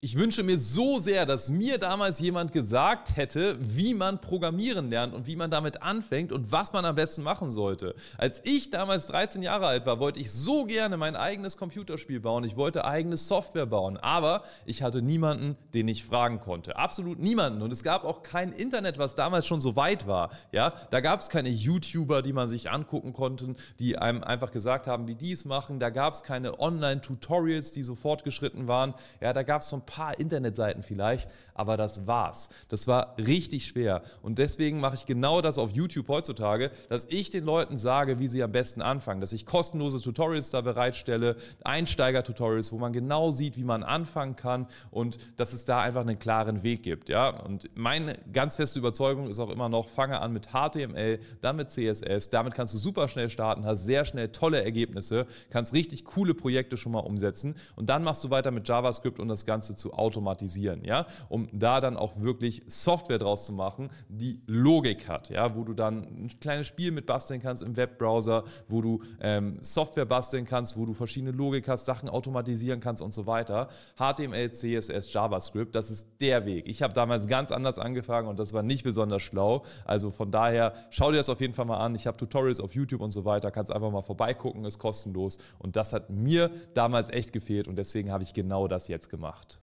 Ich wünsche mir so sehr, dass mir damals jemand gesagt hätte, wie man programmieren lernt und wie man damit anfängt und was man am besten machen sollte. Als ich damals 13 Jahre alt war, wollte ich so gerne mein eigenes Computerspiel bauen. Ich wollte eigene Software bauen, aber ich hatte niemanden, den ich fragen konnte. Absolut niemanden. Und es gab auch kein Internet, was damals schon so weit war. Ja, da gab es keine YouTuber, die man sich angucken konnte, die einem einfach gesagt haben, wie die es machen. Da gab es keine Online-Tutorials, die so fortgeschritten waren. Ja, da gab es so ein paar Internetseiten vielleicht, aber das war's. Das war richtig schwer. Und deswegen mache ich genau das auf YouTube heutzutage, dass ich den Leuten sage, wie sie am besten anfangen, dass ich kostenlose Tutorials da bereitstelle, Einsteiger-Tutorials, wo man genau sieht, wie man anfangen kann und dass es da einfach einen klaren Weg gibt. Ja? Und meine ganz feste Überzeugung ist auch immer noch, fange an mit HTML, dann mit CSS, damit kannst du super schnell starten, hast sehr schnell tolle Ergebnisse, kannst richtig coole Projekte schon mal umsetzen und dann machst du weiter mit JavaScript und das Ganze zu automatisieren, ja, um da dann auch wirklich Software draus zu machen, die Logik hat, ja, wo du dann ein kleines Spiel mit basteln kannst im Webbrowser, wo du ähm, Software basteln kannst, wo du verschiedene Logik hast, Sachen automatisieren kannst und so weiter. HTML, CSS, JavaScript, das ist der Weg. Ich habe damals ganz anders angefangen und das war nicht besonders schlau. Also von daher, schau dir das auf jeden Fall mal an. Ich habe Tutorials auf YouTube und so weiter. Kannst einfach mal vorbeigucken, ist kostenlos. Und das hat mir damals echt gefehlt und deswegen habe ich genau das jetzt gemacht.